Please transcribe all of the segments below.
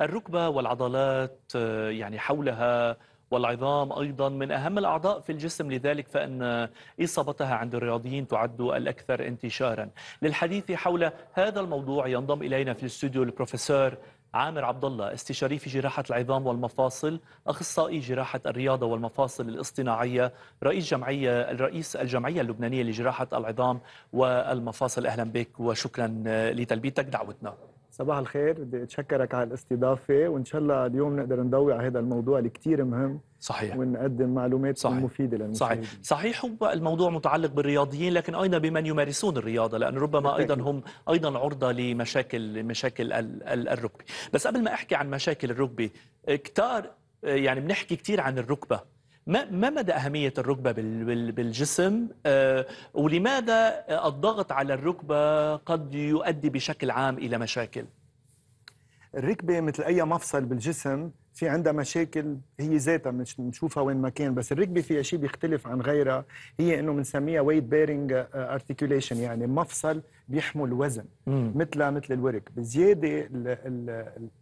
الركبة والعضلات آه، يعني حولها والعظام أيضا من أهم الأعضاء في الجسم لذلك فإن إصابتها عند الرياضيين تعد الأكثر انتشارا للحديث حول هذا الموضوع ينضم إلينا في الاستوديو البروفيسور عامر عبد الله استشاري في جراحة العظام والمفاصل أخصائي جراحة الرياضة والمفاصل الاصطناعية رئيس جمعية الرئيس الجمعية اللبنانية لجراحة العظام والمفاصل أهلا بك وشكرا لتلبيتك دعوتنا صباح الخير بدي اتشكرك على الاستضافه وان شاء الله اليوم نقدر نضوي على هذا الموضوع اللي كثير مهم صحيح ونقدم معلومات صحيح. مفيده للمشاهدين صحيح صحيح هو الموضوع متعلق بالرياضيين لكن ايضا بمن يمارسون الرياضه لان ربما ايضا هم ايضا عرضه لمشاكل مشاكل الركبي بس قبل ما احكي عن مشاكل الركبي كتار يعني بنحكي كثير عن الركبه ما ما مدى اهميه الركبه بالجسم آه، ولماذا الضغط على الركبه قد يؤدي بشكل عام الى مشاكل الركبه مثل اي مفصل بالجسم في عندها مشاكل هي ذاتها مش بنشوفها وين ما كان بس الركبه فيها شيء بيختلف عن غيرها هي انه بنسميها ويت بيرنج ارتكيوليشن يعني مفصل بيحمل وزن مثل مثل الورك بزياده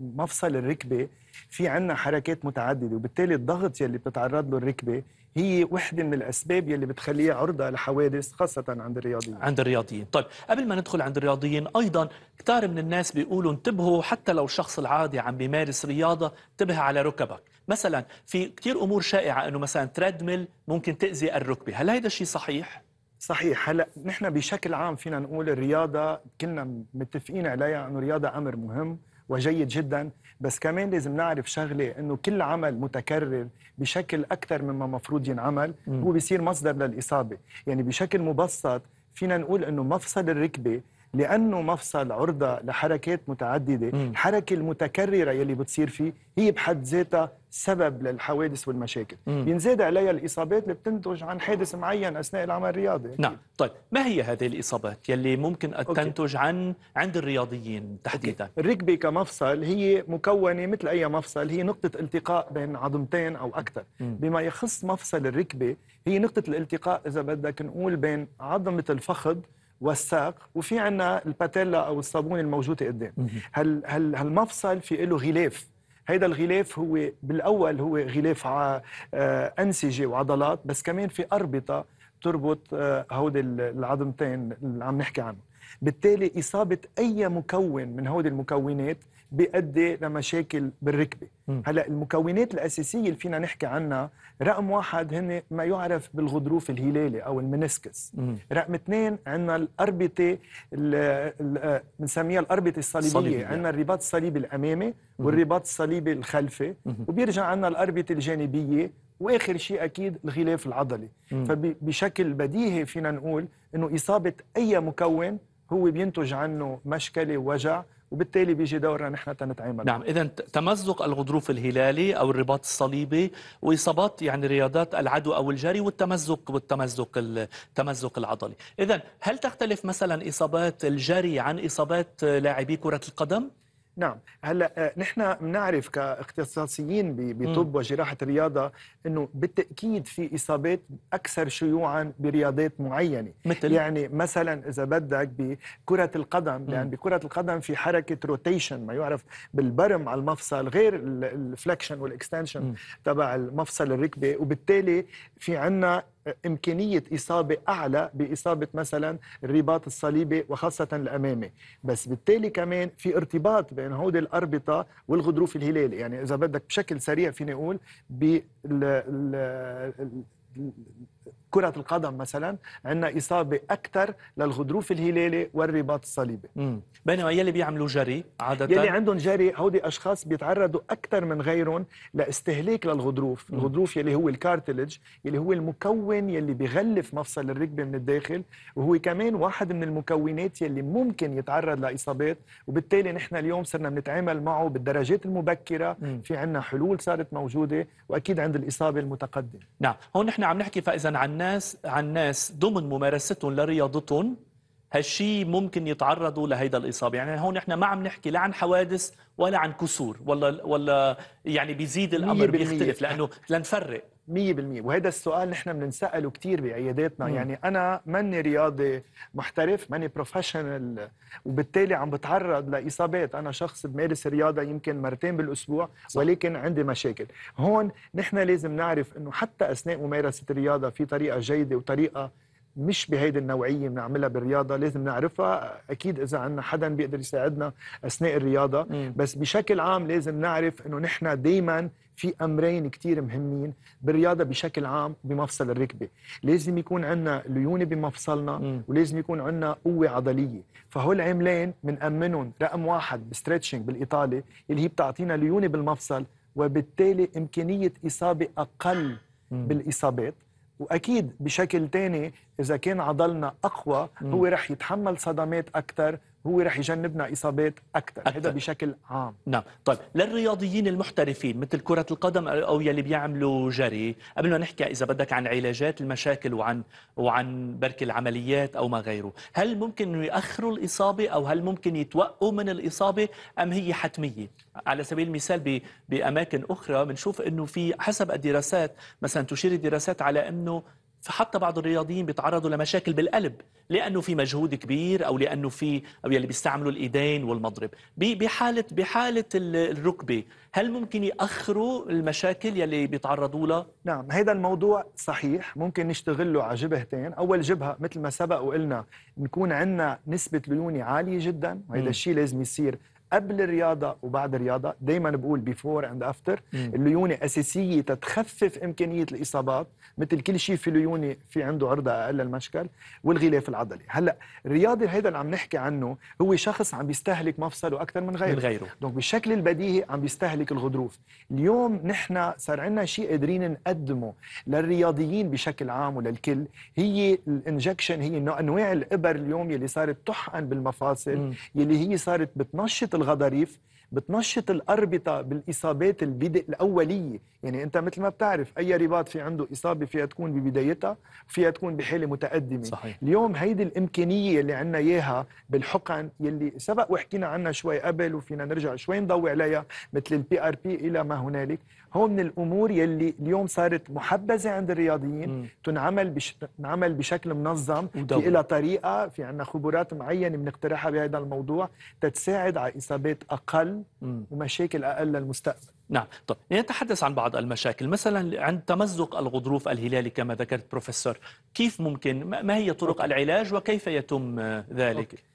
مفصل الركبه في عندنا حركات متعدده وبالتالي الضغط يلي بتتعرض له الركبه هي وحده من الاسباب يلي بتخليها عرضه لحوادث خاصه عند الرياضيين عند الرياضيين طيب قبل ما ندخل عند الرياضيين ايضا كثير من الناس بيقولوا انتبهوا حتى لو الشخص العادي عم بيمارس رياضه انتبه على ركبك مثلا في كثير امور شائعه انه مثلا تريدميل ممكن تاذي الركبه هل هذا الشيء صحيح صحيح هلا نحن بشكل عام فينا نقول الرياضه كلنا متفقين عليها انه الرياضه امر مهم وجيد جدا بس كمان لازم نعرف شغله انه كل عمل متكرر بشكل اكثر مما مفروض ينعمل هو بيصير مصدر للاصابه يعني بشكل مبسط فينا نقول انه مفصل الركبه لانه مفصل عرضه لحركات متعدده الحركه المتكرره يلي بتصير فيه هي بحد ذاتها سبب للحوادث والمشاكل مم. ينزاد عليها الإصابات اللي بتنتج عن حادث معين أثناء العمل الرياضي أكيد. نعم طيب ما هي هذه الإصابات يلي ممكن تنتج عن عند الرياضيين تحديدا الركبة كمفصل هي مكونة مثل أي مفصل هي نقطة التقاء بين عظمتين أو أكثر مم. بما يخص مفصل الركبة هي نقطة الالتقاء إذا بدك نقول بين عظمة الفخذ والساق وفي عنا الباتيلا او الصابون الموجوده قدام هال هال هالمفصل في له غلاف هيدا الغلاف هو بالاول هو غلاف آه، انسجه وعضلات بس كمان في اربطه تربط آه، هودي العظمتين اللي عم نحكي عنه بالتالي إصابة أي مكون من هودي المكونات بيؤدي لمشاكل بالركبة هلأ المكونات الأساسية اللي فينا نحكي عنها رقم واحد هن ما يعرف بالغضروف الهلالي أو المنسكس رقم اثنين عندنا الأربطة آه، بنسميها الأربطة الصليبية صليبية. عندنا الرباط الصليبي الأمامي والرباط الصليبي الخلفي وبيرجع عندنا الأربطة الجانبية واخر شيء اكيد الغلاف العضلي فبشكل بديهي فينا نقول انه اصابه اي مكون هو بينتج عنه مشكله وجع وبالتالي بيجي دورنا نحن تنتعامل نعم اذا تمزق الغضروف الهلالي او الرباط الصليبي واصابات يعني رياضات العدو او الجري والتمزق والتمزق التمزق العضلي اذا هل تختلف مثلا اصابات الجري عن اصابات لاعبي كره القدم نعم هلا آه، نحن بنعرف كاختصاصيين بطب وجراحه الرياضه انه بالتاكيد في اصابات اكثر شيوعا برياضات معينه مثل يعني مثلا اذا بدك بكره القدم لان يعني بكره القدم في حركه روتيشن ما يعرف بالبرم على المفصل غير الفلكشن والاكستنشن تبع المفصل الركبه وبالتالي في عندنا امكانيه اصابه اعلى باصابه مثلا الرباط الصليبي وخاصه الامامي بس بالتالي كمان في ارتباط بين هودي الاربطه والغضروف الهلالي يعني اذا بدك بشكل سريع فيني اقول بال كرة القدم مثلا عندنا إصابة أكثر للغضروف الهلالي والرباط الصليبي بينما يلي بيعملوا جري عادة يلي عندهم جري هودي أشخاص بيتعرضوا أكثر من غيرهم لاستهلاك للغضروف مم. الغضروف يلي هو الكارتلج يلي هو المكون يلي بيغلف مفصل الركبة من الداخل وهو كمان واحد من المكونات يلي ممكن يتعرض لإصابات وبالتالي نحن اليوم صرنا بنتعامل معه بالدرجات المبكرة مم. في عندنا حلول صارت موجودة وأكيد عند الإصابة المتقدمة نعم هون نحن عم نحكي فإذا عن ناس عن ناس ضمن ممارستهم لرياضتهم هالشيء ممكن يتعرضوا لهيدا الاصابه يعني هون احنا ما عم نحكي لا عن حوادث ولا عن كسور ولا ولا يعني بيزيد الامر بيختلف لانه لنفرق 100% وهذا السؤال نحن بننساله كثير بعياداتنا يعني انا ماني رياضي محترف ماني بروفيشنال وبالتالي عم بتعرض لاصابات انا شخص بمارس الرياضه يمكن مرتين بالاسبوع صح. ولكن عندي مشاكل هون نحن لازم نعرف انه حتى اثناء ممارسه الرياضه في طريقه جيده وطريقه مش بهيدي النوعيه بنعملها بالرياضه لازم نعرفها اكيد اذا عندنا حدا بيقدر يساعدنا اثناء الرياضه مم. بس بشكل عام لازم نعرف انه نحن دائما في امرين كثير مهمين بالرياضه بشكل عام بمفصل الركبه لازم يكون عندنا ليونه بمفصلنا م. ولازم يكون عندنا قوه عضليه فهول العاملين بنامنهم رقم واحد بالستريتشنج بالايطالي اللي هي بتعطينا ليونه بالمفصل وبالتالي امكانيه اصابه اقل م. بالاصابات واكيد بشكل ثاني اذا كان عضلنا اقوى هو رح يتحمل صدمات اكثر هو رح يجنبنا اصابات اكثر, هذا بشكل عام نعم طيب للرياضيين المحترفين مثل كره القدم او يلي بيعملوا جري قبل ما نحكي اذا بدك عن علاجات المشاكل وعن وعن بركي العمليات او ما غيره هل ممكن انه ياخروا الاصابه او هل ممكن يتوقوا من الاصابه ام هي حتميه على سبيل المثال باماكن اخرى بنشوف انه في حسب الدراسات مثلا تشير الدراسات على انه فحتى بعض الرياضيين بيتعرضوا لمشاكل بالقلب لانه في مجهود كبير او لانه في او يلي بيستعملوا الايدين والمضرب بحاله بحاله الركبه هل ممكن ياخروا المشاكل يلي بيتعرضوا لها نعم هذا الموضوع صحيح ممكن نشتغل له على جبهتين اول جبهه مثل ما سبق وقلنا نكون عندنا نسبه ليوني عاليه جدا وهذا الشيء لازم يصير قبل الرياضه وبعد الرياضه دائما بقول بيفور اند افتر الليونه اساسيه تتخفف امكانيه الاصابات مثل كل شيء في الليونه في عنده عرضه اقل المشكل والغلاف العضلي هلا الرياضي هذا اللي عم نحكي عنه هو شخص عم بيستهلك مفصله اكثر من غيره من غيره دونك بالشكل البديهي عم بيستهلك الغضروف اليوم نحن صار عندنا شيء قادرين نقدمه للرياضيين بشكل عام وللكل هي الانجكشن هي انواع الابر اليوم يلي صارت تحقن بالمفاصل يلي هي صارت بتنشط الغضاريف بتنشط الاربطه بالاصابات البدء الاوليه يعني انت مثل ما بتعرف اي رباط في عنده اصابه فيها تكون ببدايتها فيها تكون بحاله متقدمه صحيح. اليوم هيدي الامكانيه اللي عندنا اياها بالحقن يلي سبق وحكينا عنها شوي قبل وفينا نرجع شوي نضوي عليها مثل البي ار بي الى ما هنالك هو من الامور يلي اليوم صارت محبذه عند الرياضيين م. تنعمل بش... تنعمل بشكل منظم ودور. في لها طريقه في عندنا خبرات معينه بنقترحها بهذا الموضوع تتساعد على اصابات اقل ومشاكل أقل للمستقبل نعم طب نتحدث عن بعض المشاكل مثلا عند تمزق الغضروف الهلالي كما ذكرت بروفيسور كيف ممكن ما هي طرق العلاج وكيف يتم ذلك أوكي.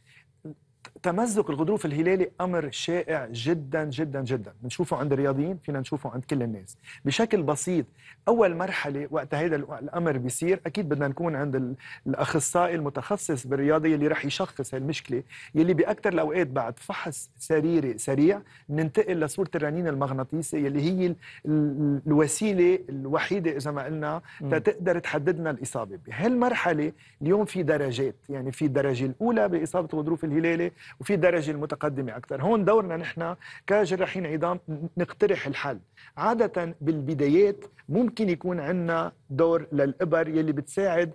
تمزق الغضروف الهلالي امر شائع جدا جدا جدا بنشوفه عند الرياضيين فينا نشوفه عند كل الناس بشكل بسيط اول مرحله وقت هذا الامر بيصير اكيد بدنا نكون عند الاخصائي المتخصص بالرياضه اللي رح يشخص هالمشكله يلي باكثر الاوقات بعد فحص سريري سريع ننتقل لصوره الرنين المغناطيسي يلي هي الوسيله الوحيده اذا ما قلنا تقدر تحددنا الاصابه بهالمرحله اليوم في درجات يعني في الدرجه الاولى باصابه الغضروف الهلالي وفي درجه المتقدمه اكثر هون دورنا نحن كجراحين عظام نقترح الحل عاده بالبدايات ممكن يكون عندنا دور للابر يلي بتساعد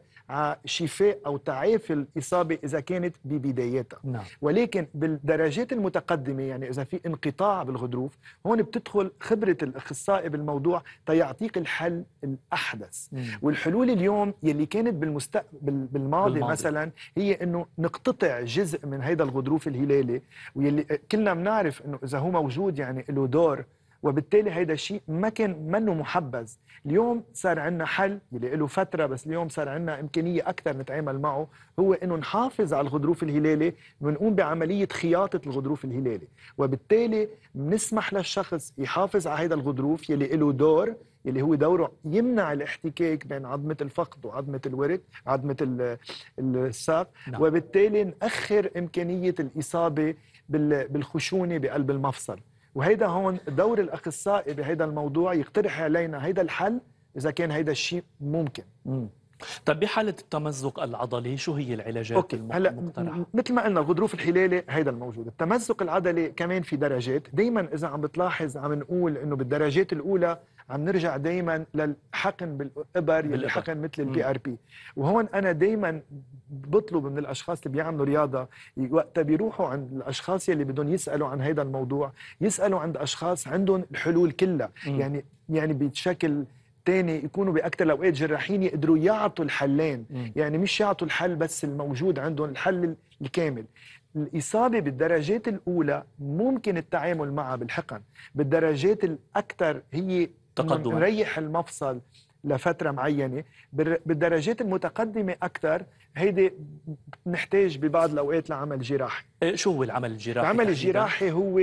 شفاء أو تعافي الإصابة إذا كانت ببدايتها نعم. ولكن بالدرجات المتقدمة يعني إذا في انقطاع بالغضروف هون بتدخل خبرة الأخصائي بالموضوع تيعطيك الحل الأحدث مم. والحلول اليوم يلي كانت بالمستقبل بالماضي, بالماضي مثلا هي أنه نقتطع جزء من هيدا الغضروف الهلالي ويلي كلنا بنعرف أنه إذا هو موجود يعني له دور وبالتالي هيدا الشيء ما كان منه محبذ اليوم صار عندنا حل يلي له فتره بس اليوم صار عندنا امكانيه اكثر نتعامل معه هو انه نحافظ على الغضروف الهلالي ونقوم بعمليه خياطه الغضروف الهلالي وبالتالي بنسمح للشخص يحافظ على هيدا الغضروف يلي له دور اللي هو دوره يمنع الاحتكاك بين عظمة الفخذ وعظمة الورك عظمة الساق نعم. وبالتالي نأخر إمكانية الإصابة بالخشونة بقلب المفصل وهيدا هون دور الاخصائي بهيدا الموضوع يقترح علينا هيدا الحل اذا كان هيدا الشيء ممكن مم. طب بحاله التمزق العضلي شو هي العلاجات أوكي. المقترحه؟ هلا مثل ما قلنا غضروف الحلاله هيدا الموجود، التمزق العضلي كمان في درجات، دائما اذا عم بتلاحظ عم نقول انه بالدرجات الاولى عم نرجع دائما للحقن بالابر يعني حقن مثل البي ار بي وهون انا دائما بطلب من الاشخاص اللي بيعملوا رياضه وقتها بيروحوا عند الاشخاص اللي بدهم يسالوا عن هذا الموضوع يسالوا عند اشخاص عندهم الحلول كلها مم. يعني يعني بشكل تاني يكونوا باكثر الاوقات جراحين يقدروا يعطوا الحلين مم. يعني مش يعطوا الحل بس الموجود عندهم الحل الكامل الإصابة بالدرجات الأولى ممكن التعامل معها بالحقن بالدرجات الأكثر هي تقدم نريح المفصل لفترة معينة بالدرجات المتقدمة أكثر هيدي نحتاج ببعض الأوقات لعمل جراحي إيه، شو هو العمل الجراحي؟ العمل الجراحي هو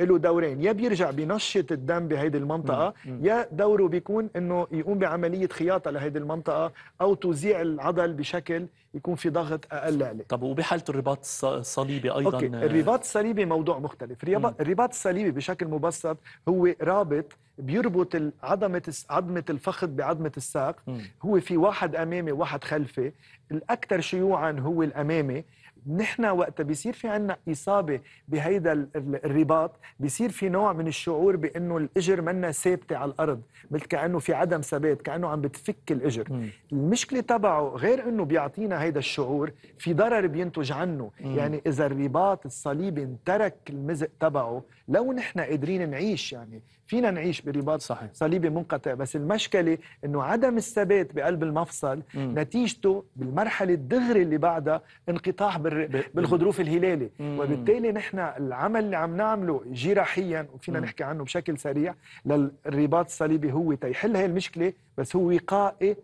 له دورين يا بيرجع بنشط الدم بهيدي المنطقة مم. مم. يا دوره بيكون أنه يقوم بعملية خياطة لهيدي المنطقة أو توزيع العضل بشكل يكون في ضغط اقل عليه طب وبحاله الرباط الصليبي ايضا أوكي. آه، الرباط الصليبي موضوع مختلف الرباط الصليبي بشكل مبسط هو رابط بيربط عظمه عظمه الفخذ بعظمه الساق هو في واحد امامي وواحد خلفي الاكثر شيوعا هو الامامي نحن وقت بيصير في عنا إصابة بهيدا الرباط بيصير في نوع من الشعور بأنه الإجر منا ثابتة على الأرض مثل كأنه في عدم ثبات كأنه عم بتفك الإجر مم. المشكلة تبعه غير أنه بيعطينا هيدا الشعور في ضرر بينتج عنه مم. يعني إذا الرباط الصليبي انترك المزق تبعه لو نحن قادرين نعيش يعني فينا نعيش برباط صحيح. صليبي منقطع بس المشكلة أنه عدم الثبات بقلب المفصل م. نتيجته بالمرحلة الدغري اللي بعدها انقطاع بال... بالغضروف الهلالي م. وبالتالي نحن العمل اللي عم نعمله جراحيا وفينا م. نحكي عنه بشكل سريع للرباط الصليبي هو تيحل هاي المشكلة بس هو وقائي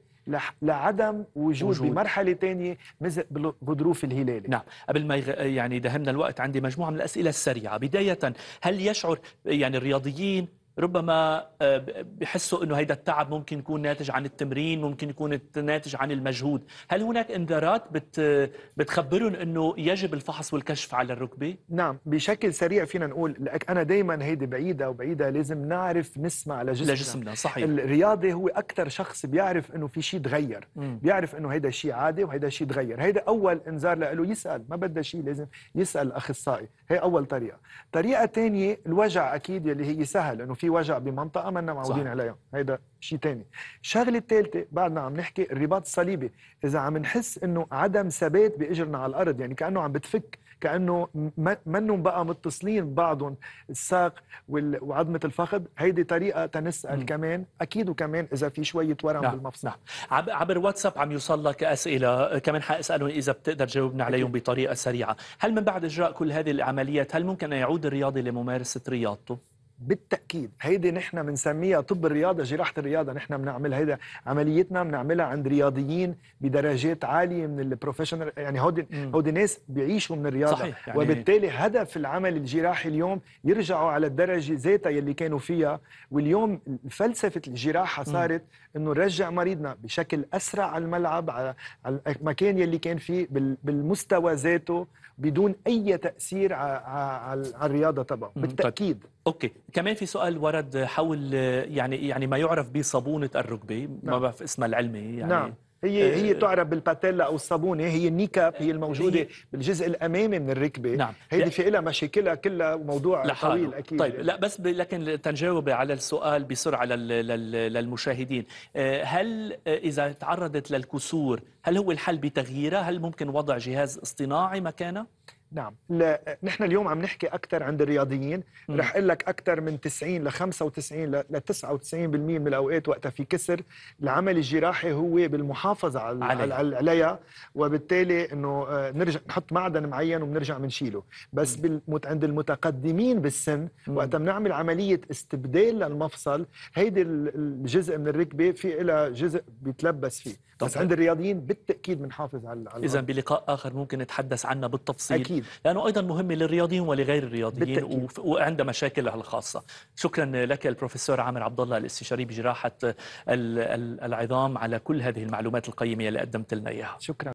لعدم وجود, وجود. بمرحله ثانيه مثل بالغضروف الهلالي نعم قبل ما يعني دهمنا الوقت عندي مجموعه من الاسئله السريعه بدايه هل يشعر يعني الرياضيين ربما آه، بحسوا انه هيدا التعب ممكن يكون ناتج عن التمرين ممكن يكون ناتج عن المجهود هل هناك انذارات بت بتخبرهم انه يجب الفحص والكشف على الركبه نعم بشكل سريع فينا نقول انا دائما هيدي بعيده وبعيده لازم نعرف نسمع لجسمنا لجسمنا صحيح الرياضي هو اكثر شخص بيعرف انه في شيء تغير بيعرف انه هيدا شيء عادي وهيدا شيء تغير هيدا اول انذار له يسال ما بده شيء لازم يسال الاخصائي هي اول طريقه طريقه ثانيه الوجع اكيد يلي هي سهل انه في وجع بمنطقه ما معودين عليها هيدا شيء ثاني الشغله الثالثه بعدنا عم نحكي الرباط الصليبي اذا عم نحس انه عدم ثبات باجرنا على الارض يعني كانه عم بتفك كانه منهم بقى متصلين ببعضهم الساق وعظمه الفخذ هيدي طريقه تنسال م. كمان اكيد وكمان اذا في شويه ورم نعم. بالمفصل نعم. عبر واتساب عم يوصل لك اسئله كمان حاسالهم اذا بتقدر جاوبنا عليهم بطريقه سريعه هل من بعد اجراء كل هذه العمليات هل ممكن أن يعود الرياضي لممارسه رياضته بالتاكيد هيدي نحن بنسميها طب الرياضه جراحه الرياضه نحن بنعملها هيدا عمليتنا بنعملها عند رياضيين بدرجات عاليه من البروفيشنال يعني هودي هودي ناس بيعيشوا من الرياضه صحيح يعني وبالتالي هدف العمل الجراحي اليوم يرجعوا على الدرجه ذاتها يلي كانوا فيها واليوم فلسفه الجراحه صارت انه نرجع مريضنا بشكل اسرع على الملعب على المكان يلي كان فيه بالمستوى ذاته بدون اي تاثير على الرياضه تبعه طيب. بالتاكيد اوكي كمان في سؤال ورد حول يعني يعني ما يعرف بصابونه الركبه نعم. ما بعرف اسمها العلمي يعني نعم. هي آه، هي آه، تعرف بالباتيلا او الصابونه هي النيكاب هي الموجوده هي بالجزء الامامي من الركبه نعم هيدي في لها مشاكلها كلها وموضوع طويل اكيد طيب لا بس لكن تنجاوبي على السؤال بسرعه للمشاهدين آه، هل اذا تعرضت للكسور هل هو الحل بتغييرها هل ممكن وضع جهاز اصطناعي مكانها نعم لا نحن اليوم عم نحكي اكثر عند الرياضيين رح اقول لك اكثر من 90 ل 95 ل 99% من الاوقات وقتها في كسر العمل الجراحي هو بالمحافظه على عليها, عليها وبالتالي انه آه، نرجع نحط معدن معين وبنرجع بنشيله بس بالمت... عند المتقدمين بالسن وقتها بنعمل عمليه استبدال للمفصل هيدي الجزء من الركبه في لها جزء بيتلبس فيه طبعا. بس عند الرياضيين بالتاكيد بنحافظ على, على اذا بلقاء اخر ممكن نتحدث عنه بالتفصيل أكيد. أكيد لأنه أيضا مهم للرياضيين ولغير الرياضيين بالتأكيد. وعند مشاكلها الخاصة شكرا لك البروفيسور عامر عبد الله الاستشاري بجراحة العظام على كل هذه المعلومات القيمة اللي قدمت لنا إياها شكرا